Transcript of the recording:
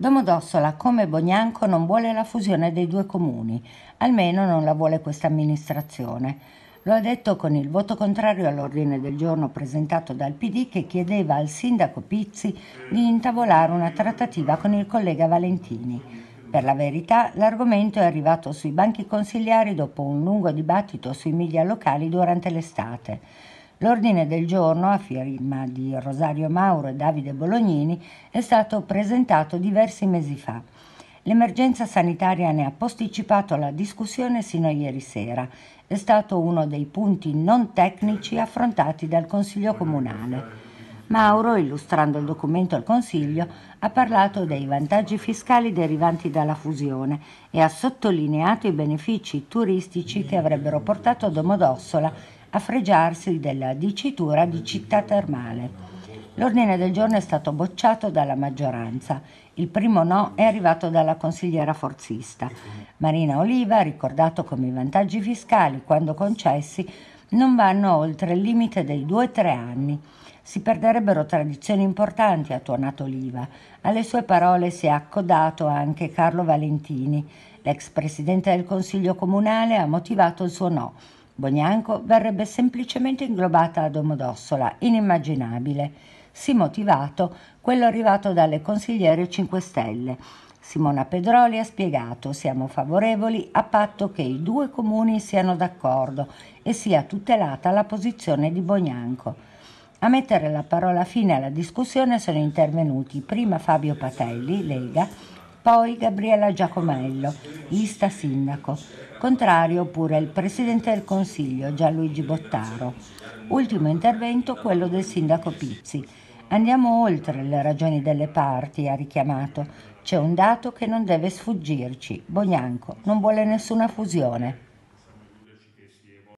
Domodossola, come Bognanco, non vuole la fusione dei due comuni, almeno non la vuole questa amministrazione. Lo ha detto con il voto contrario all'ordine del giorno presentato dal PD che chiedeva al sindaco Pizzi di intavolare una trattativa con il collega Valentini. Per la verità, l'argomento è arrivato sui banchi consigliari dopo un lungo dibattito sui media locali durante l'estate. L'ordine del giorno, a firma di Rosario Mauro e Davide Bolognini, è stato presentato diversi mesi fa. L'emergenza sanitaria ne ha posticipato la discussione sino a ieri sera. È stato uno dei punti non tecnici affrontati dal Consiglio Comunale. Mauro, illustrando il documento al Consiglio, ha parlato dei vantaggi fiscali derivanti dalla fusione e ha sottolineato i benefici turistici che avrebbero portato a Domodossola a fregiarsi della dicitura di città termale. L'ordine del giorno è stato bocciato dalla maggioranza. Il primo no è arrivato dalla consigliera forzista. Marina Oliva ha ricordato come i vantaggi fiscali, quando concessi, non vanno oltre il limite dei 2-3 anni. Si perderebbero tradizioni importanti, ha tuonato Oliva. Alle sue parole si è accodato anche Carlo Valentini. L'ex presidente del Consiglio comunale ha motivato il suo no Bognanco verrebbe semplicemente inglobata a Domodossola, inimmaginabile, sì motivato quello arrivato dalle consigliere 5 Stelle. Simona Pedroli ha spiegato siamo favorevoli a patto che i due comuni siano d'accordo e sia tutelata la posizione di Bognanco. A mettere la parola fine alla discussione sono intervenuti prima Fabio Patelli, Lega, poi Gabriela Giacomello, lista sindaco. Contrario pure il presidente del Consiglio Gianluigi Bottaro. Ultimo intervento quello del sindaco Pizzi. Andiamo oltre le ragioni delle parti, ha richiamato. C'è un dato che non deve sfuggirci. Bognanco non vuole nessuna fusione.